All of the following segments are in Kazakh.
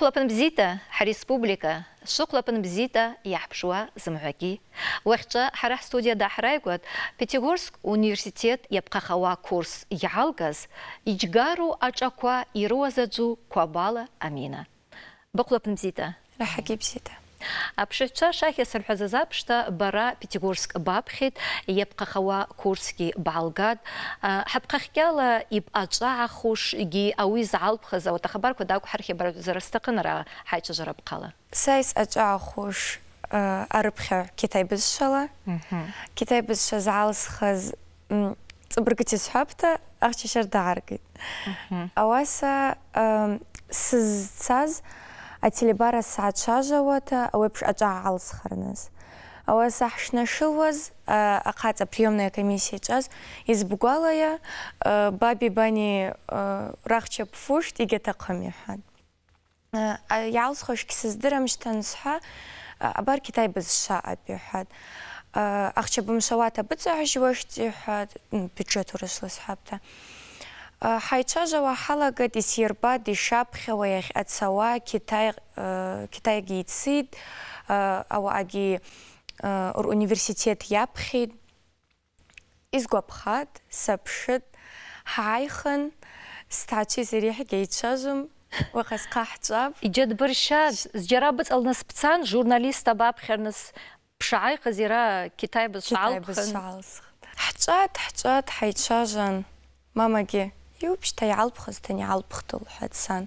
Шоқлапын бізейті, республика. Шоқлапын бізейті, япшуа зымғаки. Уақытша хара студия дахырай көт, Петегорск университет епқақауа курс яғалғыз, ічгару ачақуа ируазаджу көбалы амина. Бұқлапын бізейті. Рахаги бізейті. Апшача шахи сархазазапшта бара Пятигорск бабхит, епкахава Курский балгад. Хапкахкяла иб ачаа хуш ги ауиз албхаз, вот ахабар кудаку хархи бара зарастаканара хайча жарабкала. Сайс ачаа хуш э, арыбхя китай бізшала. Китай бізша залысхаз цыбыргыти сөхапта ахчешер дааргит. Ауаса э, сызцаз ателебара саацәажәауата ауеиԥш аҿаа алсхарныз ауаса ҳшнашылуаз ахаҵа приемная комиссиа иҿаз избгәалая баби бани рахча пфушт игьаҭахым иҳәан иаалсхуашгьы сыздырамшьҭан сҳәа абар китай бызшаъатә иҳәат ахча бымшауата быҵаҳжьуашт иҳәат бюджет урышлысҳәапта Ҳаицәажәауа ҳалагеит исирбад ишаԥхьауа иахь ацауа Китаигьы э, ицит, э, ауаагьы э, руниверситет иаԥхьеит, изгәаԥхат, саԥшыт, ҳааихын, сҭаацәеи сареи ҳгеицәажәом, уахасҟаҳҵәап. Иџьатбыршьаз, зџьара быҵалны сбцан, журналист абаԥхьарныс бшааихаз иара Китай бызшаалхын. Китай бызшаалсхт. Ҳҿат, ҳҿат, ҳаицәажәан, Иупшьҭа иаалԥхаз ҭаниаалԥхт лҳәат сан.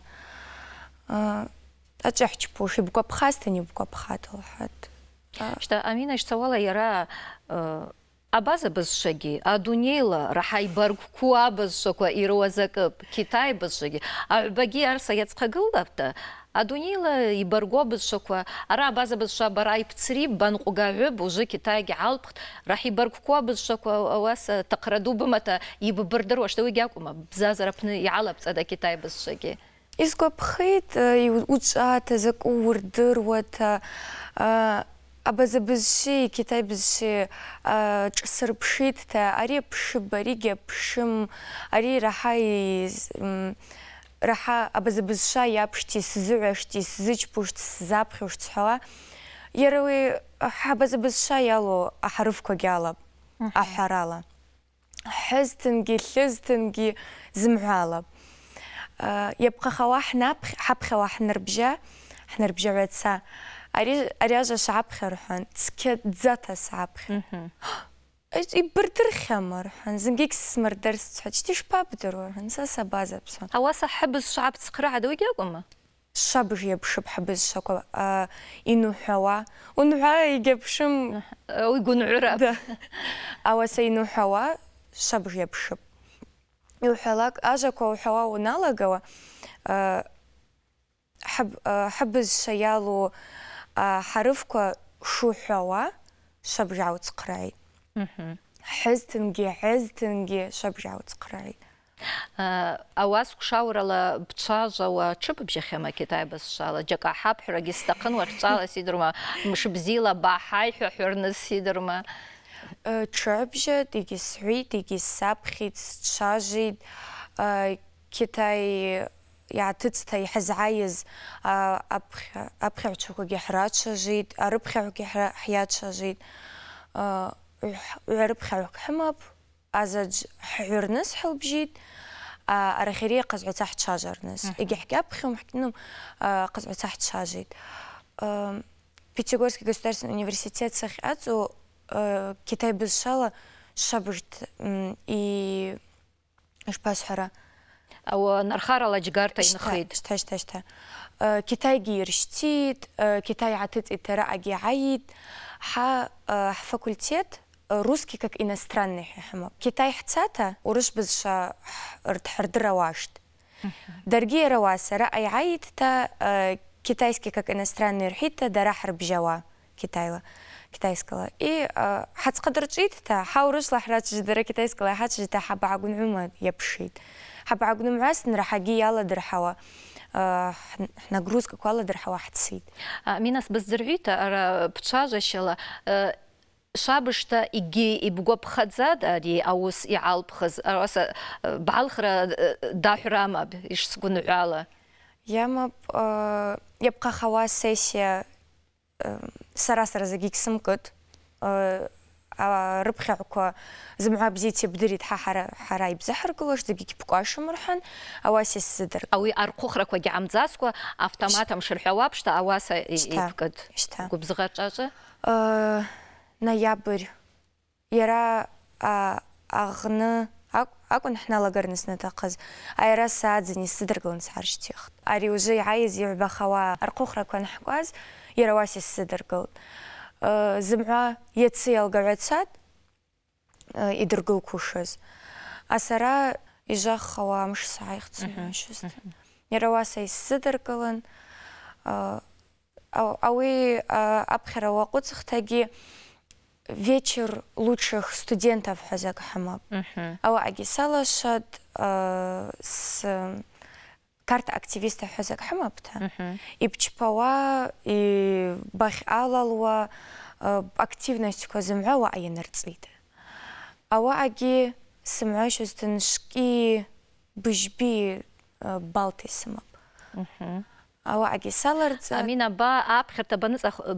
Аҿаҳчԥуш, ибгәаԥхаз ҭанибгәаԥхат лҳәат. Шьҭа Амина ишцауала иара абаза бызшагьы адунеила раҳа ибаргәқәу абызшақәа ируазакып китай бызшагьы аҳәбагьы ар саиацхагылапта адунила и ибаргобыз шаква ара абазабыз шаба ара ипцриб банкъугагӏвыб ужвы китайгьи гӏалпхтӏ рахь йбаргквабыз шаква ауаса э, тахъраду бымата йббырдыруа шта уигьи акӏвма бзазара апны йгӏалапцӏата китай бызшвагьи изгвапхитӏ э, учӏвата э, закӏы уырдыруата абазабызшви китайбызшви шӏсырпшитӏта ари апшып аригьи апшым ари рахай раҳа абазабызша иаԥшти сзыҩашти сзычԥушт сзаԥхьушт сҳәала иара уи ҳабазабызша иалоу аҳарыфқәагьы алап аҳәарала ҳызҭынгьы хьызҭынгьы зымҳәалап иаԥхахауа ҳаԥхьауа ари ажәа шааԥхьа рҳәан цқьаӡаҭа сааԥхьа اي بردر خمر هنزنجيك سمر درس تحجتيش باب درور هنسا سبازة بسون أواسا حبز شعب تقرع دويجا وما الشاب يبشب حبز شكو آه إنو حوا ونوعا يجبشم ويقول عرب أواسا إنو حوا الشاب يبشب يوحلاك أجاكو حوا ونالجوا حب آه حبز شيالو حرفكو شو حوا شبجعو تقرعي ҳызҭынгьы ҳызҭынгьы шыбжьаауҵҟрааит ауаз гәшаурала бцәажәауа ҽыбыбжьахьама китай бызшала џьак аҳабҳәарагьы сҭахын уахьҵәалас идырма мшыбзиала баҳаиҳәаҳәарныс идырма ҽыбжьат егьысҳәит егьысаԥхьеит сцәажәеит китай иааҭыцта иҳазааиз аԥхьаҩцәақәагьы ҳрацәажәеит арыԥхьаҩгьы ҳиацәажәеит үйәріп хәлік хімап, азадж хүйірніс хәлбжид, арахирия қазғи цахт шажарніс. Иге хкәп хім хкінім қазғи цахт шажид. Пятигорский государственный университет сахиату э, Китай біз шала шабырт и шпасхара. Ауа нархарала джигарта инхид. Шта, шта, шта. Э, Китай гирштит, э, Китай атыц итара агиаид. Ха факультет русский как иностранный хэмэ. Китай хцата урыш без бызша рдыравашт. Дорогие равасара айайт та э, китайский как иностранный рхита дара харбжава китайла китайского. И э, хацкадрчит та хаурыш лахрач дара китайского хач та хабагун ума япшит. Хабагун умас нрахаги яла дырхава. Э, нагрузка куала дырхава хатсит. Минас бездервита пчажащала шабышта иге и ибгәаԥхаӡада ари аус э, э, балхра э, дахрама иаалԥхаз ауаса баалхра даҳәрамаб ишсгәынҳәала иамоуп иаԥхахауа сессиа сара сара зегьы егьсымкыт рыԥхьаҟәқәа зымҳәа бзиа бдырит ҳа ҳара ҳара ибзаҳаргылош зегьы гьбкәашам рҳәан ауаса исзыдыр ауи архәыхрақәагьы ҟамҵаскәа автомат амшырҳәауа ԥшта ауаса еибкыт гәыбзыӷаҿаҿы ноябрь яра агны акәын ҳналагарны снаҭахыз аира сааӡан исыдыргалан сҳаршьҭихт ари уже иааиз иҩбахауа арҟәыӷрақәа анҳкуаз иара уас исыдыргалт э, зымгӏва иацы иалгагӏвацат э, идыргылкушаз асара ижаххауа амш сааихт сымгӏвашьызт иара уаса исыдыргалан э, ауи аԥхьара уаҟәыҵхтагьы вечер лучших студентов хазак хамаб. Ау агисала шад э, с э, карта активиста хазак хамабта. И пчпала, и бахалалуа э, активность козымгауа айнарцит. Ау аги сымгашустын шки бжби балтисымаб ауаагьы саларӡа амин аба аԥхьарҭа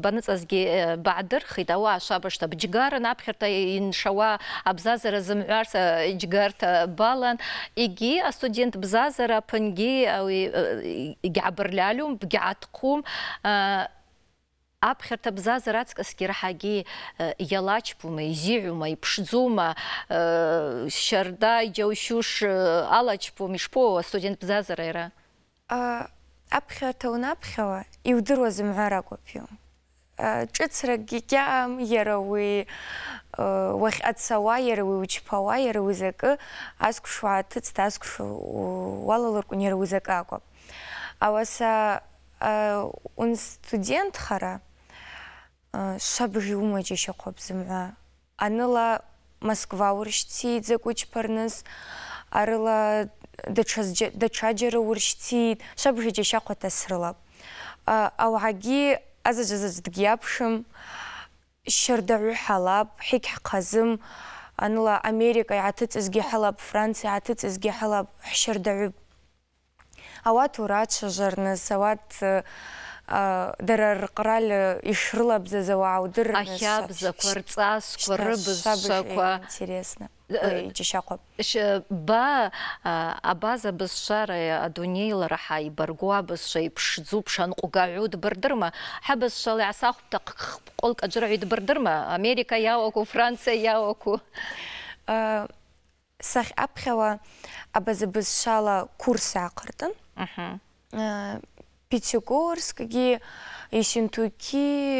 баныҵазгьы э, баадырхит ауаа шабашта бџьгаран аԥхьарҭа иншауа абзазара зымҳәарц џьгарҭа э, балан Иги а студент бзазара аԥынгьы уи игьаабырлалум э, Апхерта аԥхьарҭа бзазар аҵкысгьы раҳагьы иалачԥома изиҳәома иԥшӡома шьарда иџьаушьуш алачԥом ишԥоу студент бзазара иара аԥхьаҭа унаԥхьауа иудыруаз мҳәар акәыԥиу. Ҿыцракгьы кьаам, иара уи э, уахь э, ацауа, иара уи учԥауа, иара уи закы, аскәш уааҭыцт, аскәш уалалыркәын, иара уи закы акәап. Ауаса э, унстудентхара зымҳәа. Аныла Москва уршьци дзакә арыла даҽаџьара уршьҭит, шабжаџьа шьахәа ҭасрылап. Ауаагьы азаӡ-азаӡ иаԥшым, шьардаҩы ҳалап, ҳик ҳхазым, аныла Америка иҳаҭыҵызгьы халаб, Франция Ауат дарар қырал ишрылабза зауаудыр ахябза кварцас кварыбызсаква интересно чешақоп э, ба абаза бызшара э, адунеилараҳа ибаргуа бызша иԥшӡу ԥшанҟәгаҩу дбырдырма шалы иаасахәта ҟолк аӡәырҳәи дбырдырма америка иауаку франция иауаку э, сахь аԥхьауа абаза бызшала курсы ақырдың. Пятигорск, ги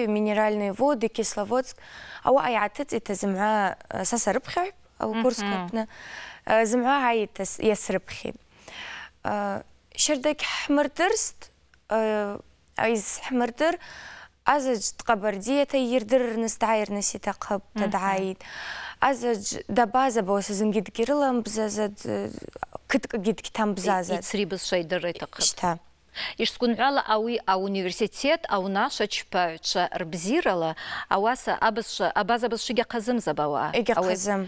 минеральные воды, Кисловодск. Ау аятыт это зимга саса рыбхай, ау курс капна. Зимга Шердек хмырдырст, хмырдыр, ишскунгӏвала ауи ауниверситет аунашва чпагӏвчва рбзирала ауаса абызшва абаза бызшвыгьи а йгьахъазым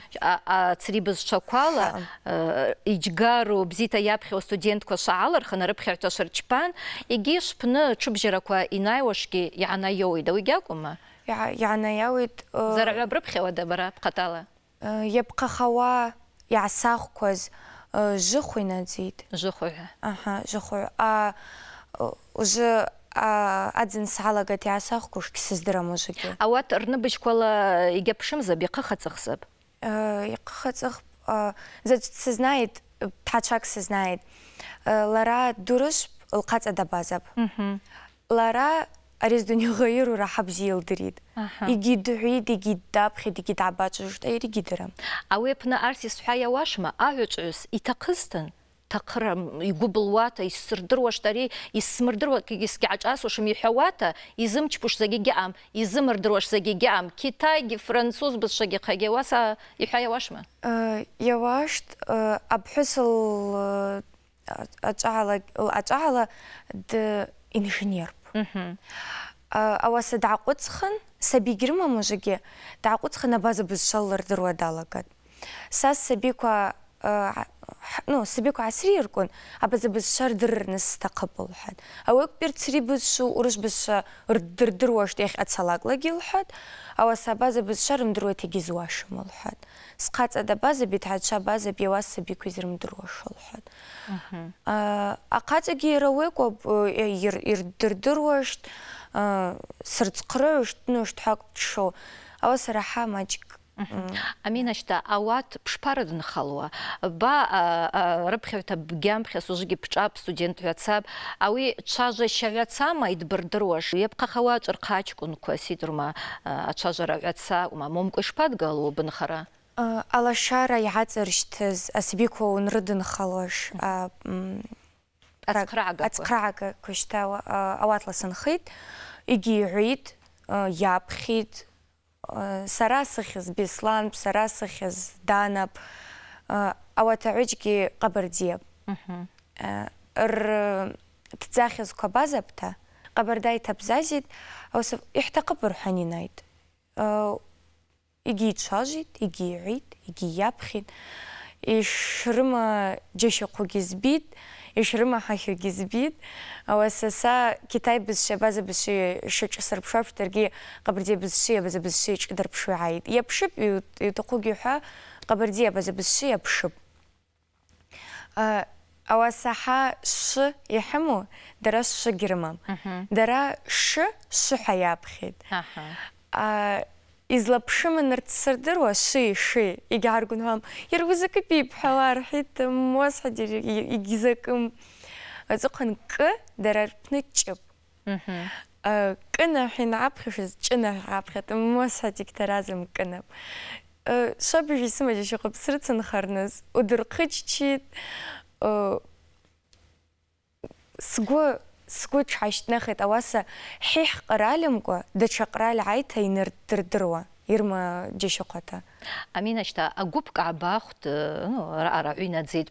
ацри бызшваквала йджьгару бзита йапхьу студентква швгӏалырхын рыпхьагӏвчва швырчпан йгьи швпны тшыбжьараква йнайуашгьи йгӏанайауитӏ Яна э, гьакӏвма йгӏанайауитӏ зарагӏва брыпхьауада бара бхъатала йапхъахауа э, йгӏасахвкваз жыхой надзит. Жыхой. Ага, жыхой. А уже адзин салага тиасах кушки сыздырам уже. А вот рны бычкола иге э, пшим забиқа хацахсып. Иқа хацах значит сознает тачак сознает. Лара дурыш ылқац адабазап. Лара арез дүниеғайыр ура хабзил дырид. Иги дұғид, иги дабхи, иги дабачы жұрта ері гидірі. Ауе пына арси сұхая вашма, ағыч өз, итақыстын. Тақырым, игубылуата, иссырдыруаштари, иссмырдыруа, кегеске ачасу шым ихауата, изымчпуш загеге ам, изымырдыруаш загеге ам. Китайги, француз біз шаге қаге васа, ихая вашма? Э, Явашт, э, абхысыл э, ачағала, инженер ауаса дааҟәыҵхын сабик ирымам уажәгьы базы біз бызшала лырдыруа Сәз сәбей ну себеку асриркун абазабызша рдырырныс тахъыпылхӏватӏ ауи акӏвпӏир црибызшу урышбызша рдырдыруашта йахь ацалаглагьи лхӏватӏ ауаса абазабызша рымдыруата йгьизуашым лхӏватӏ схъацӏада базаби тгӏачва базаби ауаса сабиква йзрымдыруаш лхӏватӏ ахъацӏагьи йара уекӏвапӏ йырдырдыруашт э, э, сырцхърыгӏуштӏ ну штхӏакӏвтшу ауаса рахӏа мачӏкӏ Аминашьта ауат халуа. ба рыԥхьаҩҭа бгьамԥхьа сужгьы бҿаб студент ҩацаб ауи цәажәашьа ҩацама идбырдыруаш иаԥхахауа ҿырха аҷкәынқәа сидрума ацәажәара ҩаца умамомкәа ишԥадгалу бынхара алашара иҳаҵаршьҭыз асабиқәа Ацкрага, ацхраагақәа шьҭа ауатла сынхеит егьиҳәеит япхит, сара сыхьыз беслан, сара сыхьыз данап э, ауата үчги қабырдиеп ыр э, тцахьыз кабазапта қабырдай тапзазит аусып ихтақып руханинайт э, иги чажит иги ит иги япхит ишрыма джеши қугизбит يشرمها حيث جزبيد وأساسا كتاب بزشبازة بزشي شج أسر بشوف ترجي قبر دي بزشي بزا بزشي قدر بشوي عيد يبشب يتقو جيوحا قبر دي بزا بزشي يبشب أوسحا излаԥшымын арҭ сырдыруа ши ши егьааргәынҳәам иара узакып ибҳәала рҳәит муазҳад егьзакым аҵыхәан кы дара рпны ҷып э, кынахь инаԥхьашаз ҷынахь аԥхьат муазҳад егьҭаразым кынап шабжь э, исымаџьашьахап срыцынхарныз удырхыччит э, сгәы сгәыҿ ҳаашьҭнахит ауаса ҳиҳҟраалымкәа даҽа ҟраал аиҭа инардырдыруа ирма џьашьахәаҭа амин ашьҭа агәыԥк аабахәт э, араҳәинаӡеит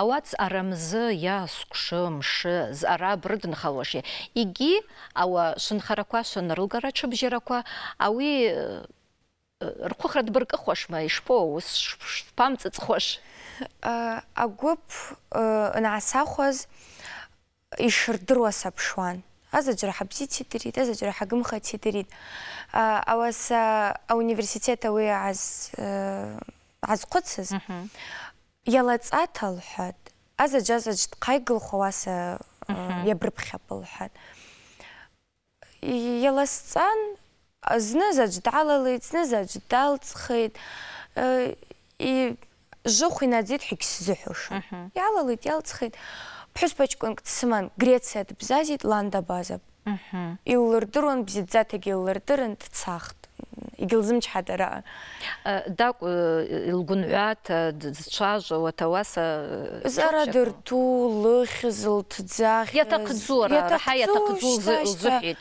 ауац арамзы иаскәшы мшы ара брыдынхалуашьа егьи ауа шынхарақәа шынрылгара ҽыбжьарақәа ауи э, э, рхәыхра дбыркыхуашма ишԥоу ус шԥамҵыҵхуаш агәыԥ ишырдыруа саԥшуан азаџьара ҳабзиц идырит азаџьара ҳагымхац идырит ауаса ауниверситет ауи гӏазхъвыцыз йалацӏата лхӏватӏ азаџь азаџь дхъайгылхуа ауаса йабрыпхьапӏ лхӏватӏ йаласцӏан зны заџь дгӏалалитӏ зны заџь далцӏхитӏ жвыхв йнадзитӏ хӏва йгьсзыхӏвушым ял йалцӏхитӏ сыман тсыман Грецият бзазит ланда база он базап. Иллырдырон бзидзатеги иллырдырын тцахт. Игилзымч хадара. Э, Дак э, илгунуат э, дцажа ватаваса. Зарадыр ту лыхзыл тцах. Ятакзура, хаятакзул зухит.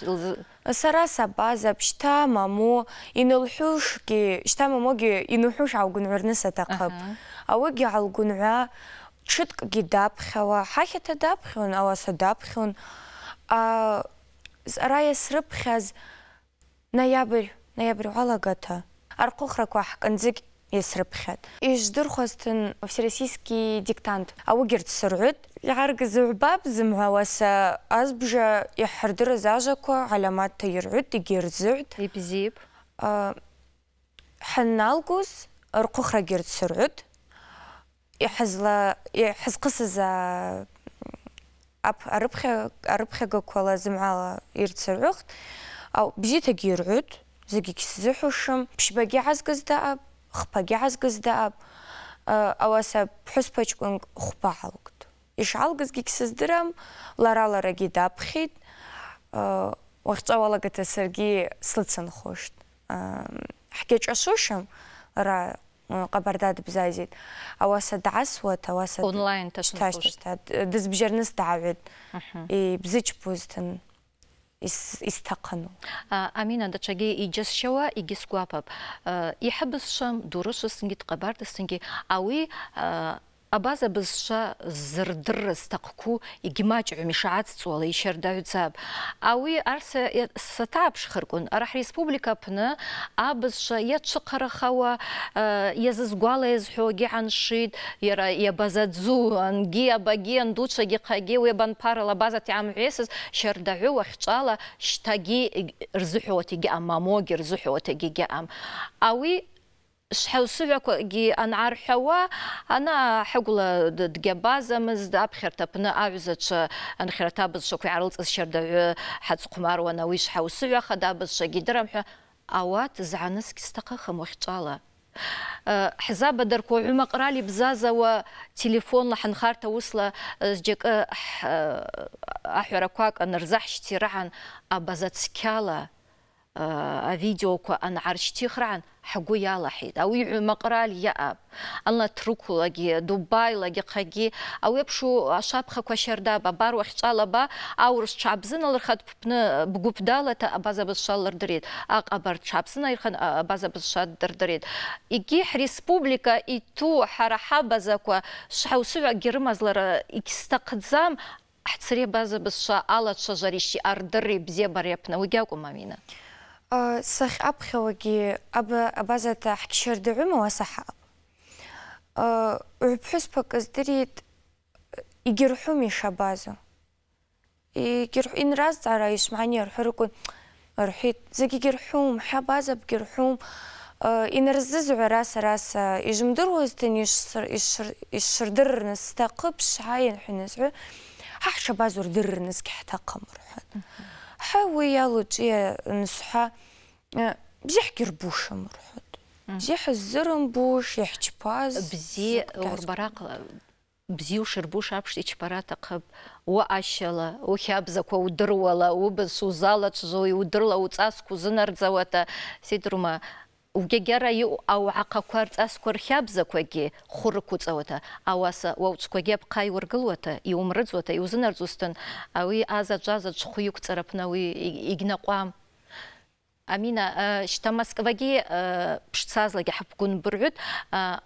Сара сабаза пшта мамо ки шта мамоги инухуш аугунверны сатақып. Ауыги алгунуа ҽыкгьы даԥхьауа, ҳахьаҭа даԥхьон, ауаса даԥхьон. Сара иасрыԥхьаз ноиабр, ноиабр иҟалагаҭа, арҟәыӷрақәа ҳкынӡагь иасрыԥхьат. Иждырхәасҭан всероссийский диктант. Аугьы рцсырҳәит. Иааргаз ҩбап зымҳәауаса азбжа и иаҳҳырдырыз ажәақәа аламатта и егьи ирзыҳәт. Ибзип. Ҳанналгоз рҟәыӷрагьы рцсырҳәит иҳызла иҳызкысыз ап арыԥхьагақәала зымгәала ирцаҩыхт бзиаҭагьы ирҩыт зегьгьы сзыҳәошым ԥшьбагьы ҳазгыз дааб хԥагьы ҳазгыз дааб ауаса ԥҳәысԥаҷкәынк хәба ҳалгт ишалгызгьы сыздырам лара ларагьы даԥхьеит уахьҵәауалагата саргьы слыцынхошт ҳгьаҿашушам ра قبرداد بزايزيد Онлайн دعس وتواسا أونلاين تشتاش تشتات دز بجرنس دعوت بزيج بوزتن استقنوا أمينة دتشجي إيجس شوا إيجس قابب يحبس شم дұрыс السنجي تقبرد السنجي ауи абаза бызшва зырдыррыз такъку йгьмачӏгӏум йшгӏацӏцӏуала йщардагӏвцапӏ ауи арса э, сатагӏапшхырквын арахӏ республика апны абызшва йачвыхъарахауа йазызгвала э, йазхӏвауагьи гӏаншитӏ йара йабазадзу ангьи абагьи андучвагьи хъагьи ауи абанпарала абазата йгӏамгӏвайсыз щардагӏвы уахьчӏвала щтагьи э, рзыхӏвауата йгьаъам мамогьи рзыхӏвауата ам. ауи шхау анар хава, ана ҳыгәла дгьабазамыз аԥхьарҭаԥны аҩзацәа анхьарҭ абызшақәа иаарылҵыз шьардаҩы ҳацхәмаруан ауи шҳаусыжәахада абызшагьы идырам ҳәа ауат зعанысгьы сҭахыхым уахьҿала ҳзабадарқәа ҳәымаҟрали бзазауа телефонла ҳанхарҭа усла зџьакы аҳәарақәак анырзаҳшьти раҳан абазацқьала авидеоқәа э, анааршьҭихраан ҳгәы иалаҳеит ауи ҩымаҟраль иаъап анлаҭрықәлагьы дубаилагьы хагьы ауеиԥшу ашапхақәа шьардап абар уахьҿалаба аурыс ҽаабзына лырхатԥпны бгәыԥдалата абаза бызшва лырдырет аҟабар ҽаабзына ирхан абаза бызшва ддырдырет ту ҳреспублика иҭу ҳара ҳабазақәа шҳаусыҳәакгьы рымазлара егьсҭахӡам э, ҳцари абаза бызшва алацәажәаришьи ардырреи бзиабареи аԥны Угяку мамина. Э, сах апхьауаги аба абазата хкшердыгӏума ва сахӏаб гӏвпхӏвыспа э, кӏыздырит йгьырхӏвум э, йшабазу йнразцӏгӏара йшвмгӏани рхӏвырквын рхӏвит закӏ йгьырхӏвум хӏабаза бгьырхӏвум йнарзызгӏвара сара са йжвымдыруазтын йшшырдырырныс стахъыпӏ швгӏа йынхӏвуныс хӏа хӏшабазу рдырырныс гьхӏтахъым рхӏватӏ حاوية لطية نصحى بزحكر بوش مرحب زيح الزرم بوش يحج باز بزي وربراق бзи ушырбуш аԥш ичпаратахъып уаъащала ухабзаква удыруала убыз узалачвзо иудырла уцӏасква угьагьара иҟоу ауаҟақәа рҵасқәа рхьабзақәагьы хәырықәуҵауата ауаса уауцәқәагьы аԥха и иумрыӡуата иузынарҵусҭан ауи азаҵәазаҵә хәы иқәҵарапны ауи игнаҟәам амина шьҭа москвагьы пшцазлаге ҳаԥгәы нбырҳәоит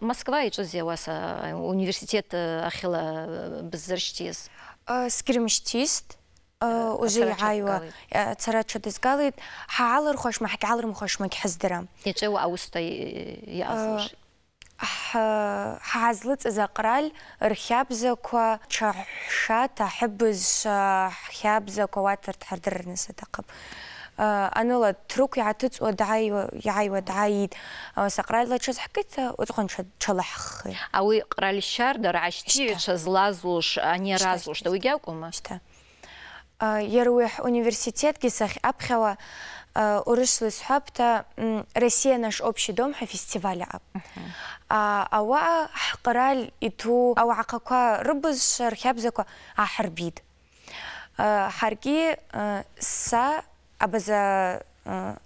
москва иҿызи ауаса университет ахила быззыршьҭиз скрымшьҭист уже иааиуа цара дызгалеит ҳаалырхуашма ҳкьалрымхуашма гьҳыздыра ечӏеуа ауста иаъазлыш ҳаазлыҵыз аҟраль рхьабзақәа ҽаҳәшат аҳыбызшәа ҳхьабзақәа уаҭар дҳардырырныс аҭахып аныла трықә иааҭыҵуа иааиуа дааит ауи ҟраль шьарда ргӏашьтиҩцәа злазуш аниаразуш Еруэх э, университет гисах апхева э, урышлы схабта Россия наш общий дом ха фестиваля ап. Ауа хқырал иту ауа ақаққа рыбыз шархабзако ахарбид. Э, харги са абаза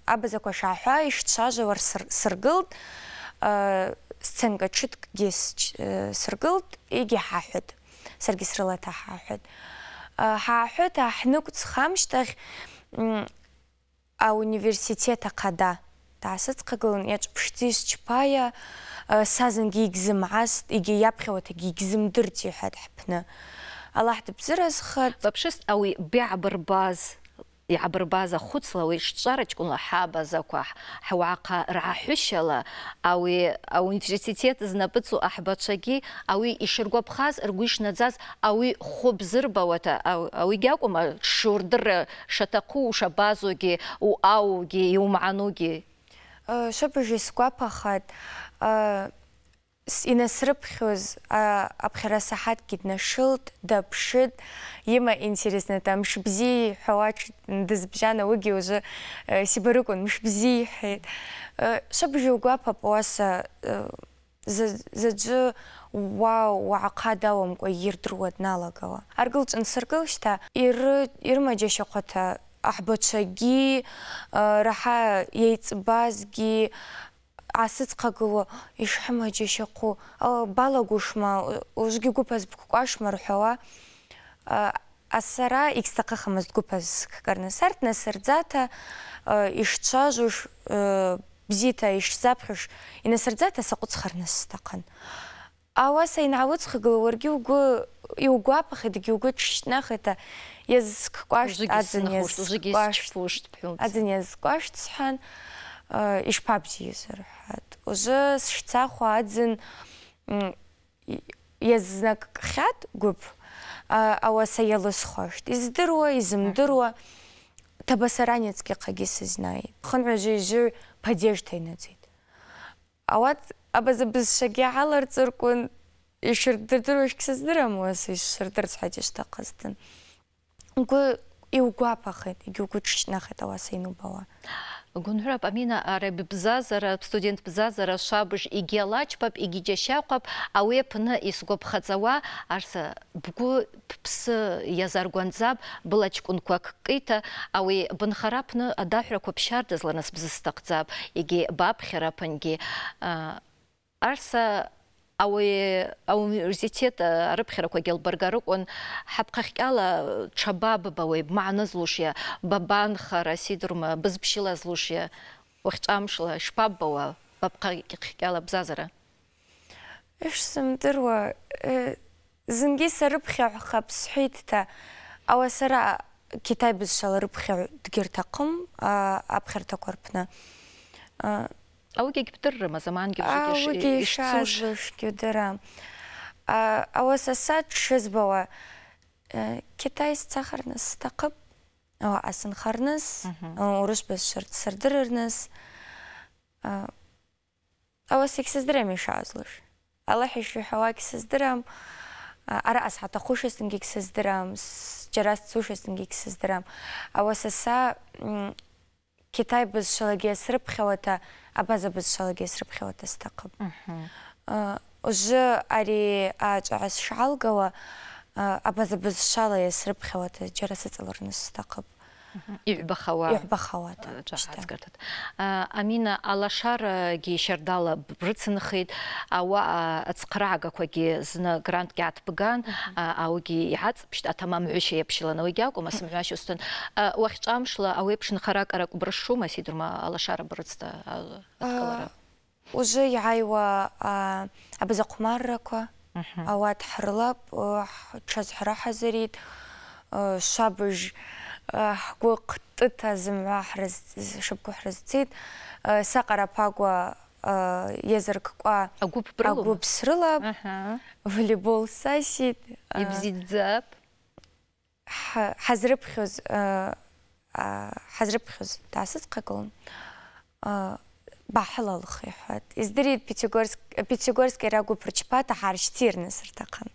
абазако шахуа иштшажавар сыргылд сценка чыт гис сыргылд иги хахуд. Сарги срылата хахуд хамштах а университета ҳааҳәоит ҳнықәҵха амшьҭахь пштис чпая даасыцхагылан э, гигзим аст сазынгьы игзымгӏаст егьа иаԥхьауаҭагьы игзымдырт иҳәат Аллах Аллаҳ дыбзыразхат. Вообще ауи бигӏбырбаз иабырбаз ахәыцла уи шҿараҷкәынла ҳабазақәа ҳуааҟа рааҳәышьала ауи ауниверситет знапыҵу аҳбацәагьы ауи ишыргәаԥхаз ргәы ишнаӡаз ауи хәы бзырбауата ауигьы акәыма шурдырра шаҭаху ушабазугьы уаугьы иумааноугьы э, шыбжа исгәаԥахат инасрыԥхьоз аԥхьара саҳаҭгьы днашылт, даԥшит, има интересно-то, мшбзи ҳәауач дызбжана уигьы уже э, сибарыкун, мшбзи иҳәеит. Шабжьы э, угәаԥап уаса э, заӡәы уа уаҟа дауамкәа ирдыруа дналагауа. ирма шьҭа ирымаџьашьахәаҭа аҳбацәагьы, раха иеиҵбазгьы, аасыцхагыло ишҳымҳа џьашьахъу э, балагушма ужвгьы гәыԥаз бкәашма рҳәауа асара егьсҭахыхымызт гәыԥаз хкырны сарҭ насырӡаҭа ишцәажәуш бзита ишзаԥхьош инасырӡаҭа саҟәыцхарны сҭахын ауаса инаалыцхагыло уаргьы угәы иугәаԥахеитгьы угәы ҿшьнахеита иазккәашт аӡын иазкәашт аӡын иазкәашт сҳәан ишԥабзиаз рҳәат. Узы сшцахуа аӡын иазнакхьат гәыԥ ауаса иалысхуашт. Издыруа, изымдыруа, ҭабасаранецкиҟагьы сызнааит. Хынҩажы ижыр падежда инаӡеит. Ауат абаза бызшагьы ҳаларҵыркәын, ишырдырдыруашгь сыздырам уаса ишырдырц ҳәа ишҭахызтын. Угәы иугәаԥахеит, егьугәыҿшьнахеит ауаса инубауа. Гүнхұрап амина арабы бзазара, студент бзазара шабыш иге лачпап, иге жашақап, ауе пыны исгоп хацауа, арса бұгу псы язаргуанзаб, былачк ункуак кейта, ауе бынхарапны адахра көпшардызланас бзыстақзаб, иге бабхерапынге. Арса ауи ауниверситет э, рыԥхьарақәагьы лбаргарыҟәын ҳапҟахькьала ҽабабабауеи э, бмаанызлушиа бабанхара сидрума бызбшьылазлушиа ухьҵәамшла ишԥаббауа бапҟахькьала бзазара ишсымдыруа э, зынгьы сарыԥхьаҳәхап сҳәеит та ауа сара китай бызшала рыԥхьаҩ дгьырҭахъым аԥхьарҭақәа рпны Ау кек бітірірім, азаман кеп жүкеш ішцуш? Ау кеш ажыш кедірім. Ау асаса чыз бауа. Э, Китайс цахарныс тақып, асын харныс, ұрыш біз шырт сырдырырныс. Ау асек сіздірім еш азлыш. Аллах ешу хауа ке сіздірім. Ара асхата хуш естін кек сіздірім, жарас цуш естін кек сіздірім. Ау асаса Китай біз бізшіліге сіріп қеуата, абаза біз бізшіліге сіріп қеуата стақып. Үжі э, әрі ари ачағас шалгава, э, абаза біз бізшалы сіріп қеуата, жарасы цалырны стақып. Үйбахауа. Үйбахауа. Э, Жағаз кірдіт. Э, Амина алашар гейшердалы брыцынхид, ауа э, ацқырага көге зіні грант ге атпыган, ауги яц, пшт атамам үйші епшілан, ауги ау, масым үйші үстін. Уақыт амшыла, ауи пшын харак арак бұрышу, масидырма алашара брыцты атқалара. Уже яйва абызақумарраква, ауат хырлап, чаз хара хазарит, шабыж, гу кыттыта зымгӏва шыпку хӏрызцитӏ э, сакъара пакӏва йазыркӏкӏва э, агвып срылапӏ волейбол саситӏ йбзидздзапӏ э, хӏазрыпхьуз хӏазрыпхьуз дгӏасыдзхъакӏылын бахӏылалых йхӏватӏ издыритӏ пятигорский рагвып рчпата хӏгӏарщтирныс ртахъын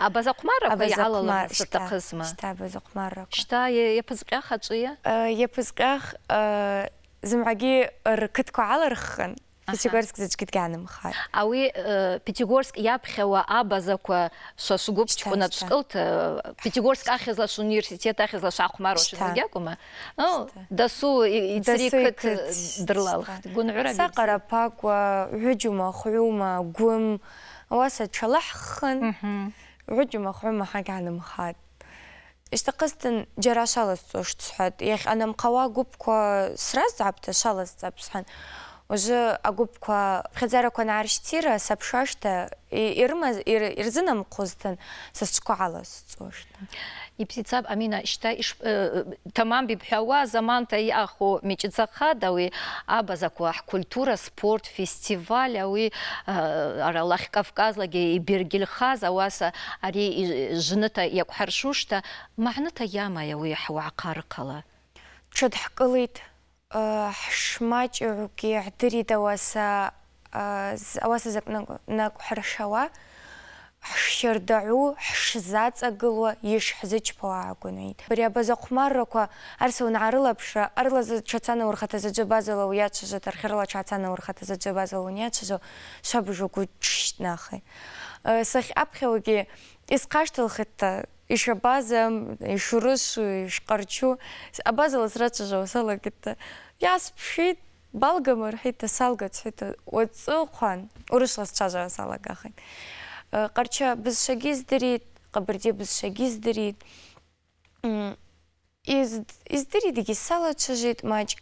абаза қумарра абаза қумар шта қызма шта абаза қумарра шта епызқах хачия епызқах э, э, зымғаги ркытку алархан Пятигорск зачкитканым Ауи А э, уи Пятигорск япхева абазаква шашугупчку над шкылт. Пятигорск ахезлаш университет ахезлаш ахмарош гякума. Ну, дасу ицрикт дрлал. Гунура. Сакара паква, худжума, хуюма, гум. Васа чалаххан. عودي مخعومة حق عن مخاد اشتقستن جرا ех وش تسحد يا أخي أنا مقوا قبكو уже агупква хзара конарштира сапшашта ирма ирзинам қозтын сасчкуала сцошта ибсицаб амина шта иш э, э, тамам бибхава заманта яху мечицахадауи абазакуа культура спорт фестиваль а уи э, аралах кавказлаги биргилхаз ауаса ари жныта якхаршушта мағныта яма яуи хауа қарқала чыдхкылит حشماچ عكي عدري دواسا آه، أواسا زبنا ناكو حرشوا ҳшьардагӏу, ҳшзаҵагылуа ишҳзычпауа акәын. Абри абазахәмаррақәа арсаунаарылаԥшра, арлазы ҽацана урхаҭазаҿы базала уиацәажо, архирла ҽацана урхаҭазаҿы базала униацәажо, шабжугәы ҽшьҭнахи. Э, сахь аԥхьаугьы исхашҭылхитта ишабазам, ишурысу, ишҟарчу, абазала срацәажауа салагеит. Иасԥшит, балгама рҳәит, салгацәит, уаҵыхәан, урысла сцәажауа салагахит. Қарча э, біз шагездірет, қабірде біз шагездірет. Издіредіге салатшы жет мачық.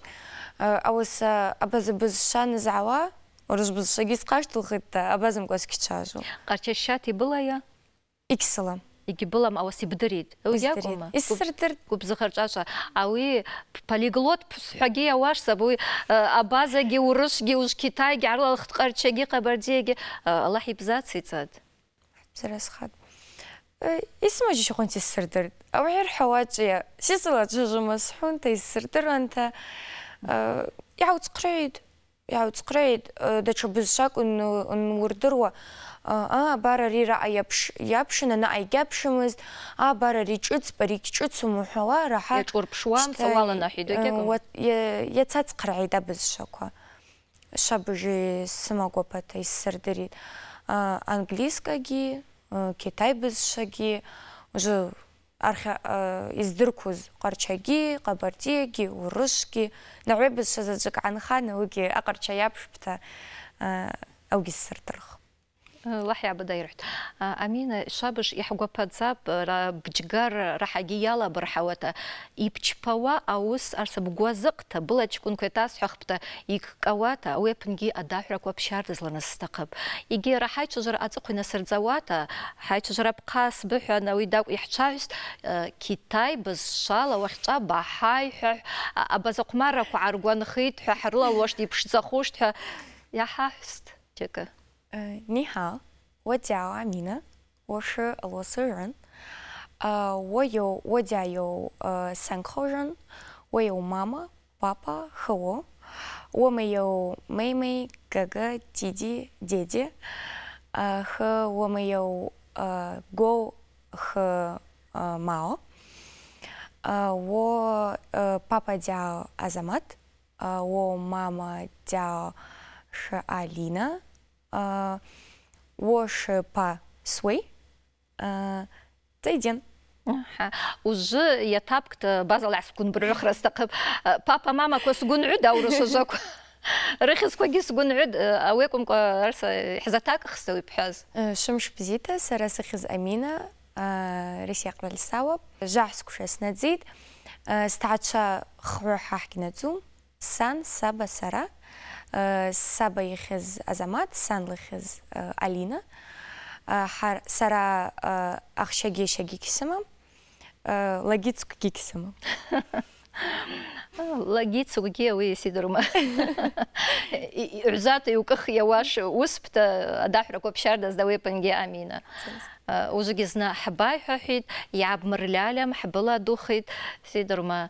Э, Ауыса э, абазы біз шаны зауа, орыш біз шагез қаштылық етті, абазым көз шажу Қарча шаты екі Иксылам. Иги былам ауаси И Уякума. Куб захарчаша. А Ауи полиглот а база ги урыш, ги уж китайги арлалхткарчаги қабардеги лахибзацият зарасхат. اسمه جي شغون تيسردر او غير حواجي شي صلاة جوجو مسحون تيسردر انت يعاود قريد يعاود قريد دا تشبزشاك انه а бара рира аябш ябшын ана айгябшымыз а бара ричыц барикчыц мухала раха ячурпшуам цавала нахиду э, кеку вот я Э, кетай біз шаги уже э, издір көз қарчаги қабардеги урышки нәуе біз шазаджик анха нәуеге ақарча япшыпта әуге э, сыртырық лахя бадайрт амина шабыш бджгар рахаги яла раҳагьы иалабырҳауата ипчпауа аус арсабгәазыҟта былаҷкәынқәа еиҭасҳәахпта иккауата ауи апынгьы адаҳәрақәа ԥшьардызланы сҭахып егьи ара ҳаицәажәара аҵыхәа хай ҳаицәажәара ԥхас быҳәан ауи дакә иаҳҽаҩст китай шала уахьҿа бахай, ҳәа абазаҟәмаррақәа ааргәанхеит хит, ҳрылалуашт иԥшӡахушт ҳәа иаҳаҳәст џьакы 嗯，你好，我叫阿米娜，我是俄罗斯人。呃，我有我家有呃三口人，我有妈妈、爸爸和我。我们有妹妹、哥哥、弟弟、姐姐。呃，和我们有呃狗和呃猫。呃，我呃爸爸叫阿萨马呃我妈妈叫是阿丽娜。واش با سوي تيدين уже я тапкта базалас кун бир рахрас тақып э, папа мама кос гун үд аурышы жок رخص كوجيس جون عد أويكم كارس حزتاك خستوي بحاز شمش بزيتا سرس خز أمينة ريسي أقبل السواب جعس كوش أسنا تزيد استعدشا خروحا حكينا تزوم سان سابا سرا Э, сабай хез азамат хез э, алина э, сара ақшаге шагикисима лагицк гикисима лагицуге уи сидурма үрзаты укх яваш успта адахра копшарда сдавы панге амина узуги зна хабай хахит яб мрлялям хабла духит сидурма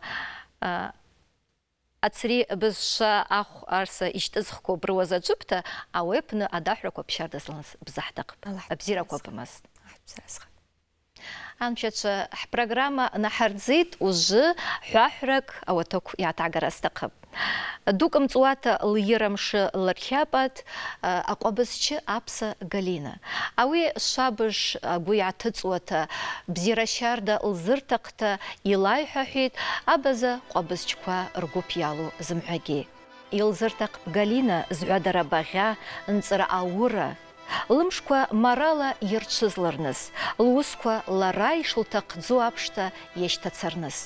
ацри бызша ах арса ишьтызхқәа брыуаз аӡәыбҭа ауеԥны адаҳәрақәа ԥшьарда злаз бзаҳҭахып абзиарақәа бымазт амчацәа ужы ҳәаҳәрак ауаҭақә иааҭагара Дукамцуата мҵуата лархиапат, лырхьапат э, Апса Галина. Ауи шабыш э, гуя тыцуата бзира лзыртақта лзыртахъта абаза къвабызчква ргвып йалу Илзыртақ Галина згӏвадара бағя нцӏра ауыра, лымшква марала йырчвызларныс, ларай лара йшлтахъдзу апшта ештацарныз.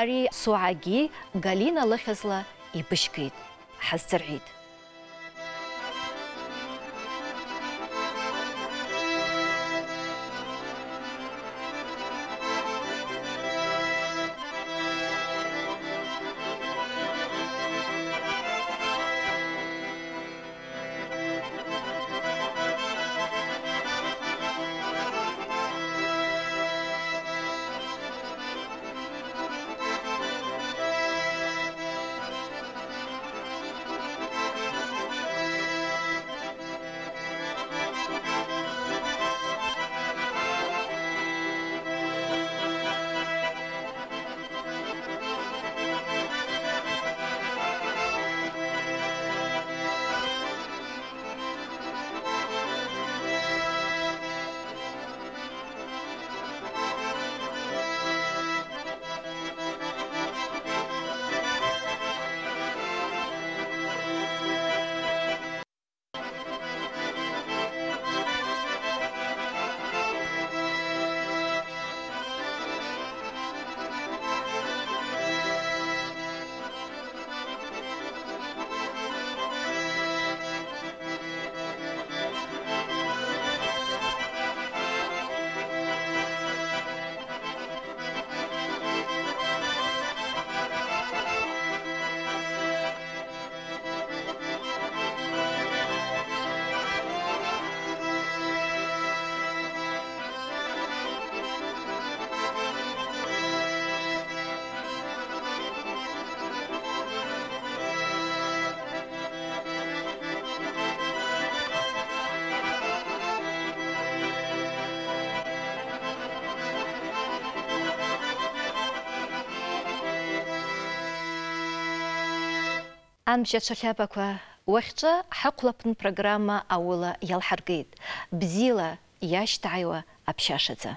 Ари суаги Галина лыхызла يبشكيد حسر عيد амчацәа хьапақәа уахьҿа программа аула иалҳаргеит бзила яштайва аԥшьашаӡа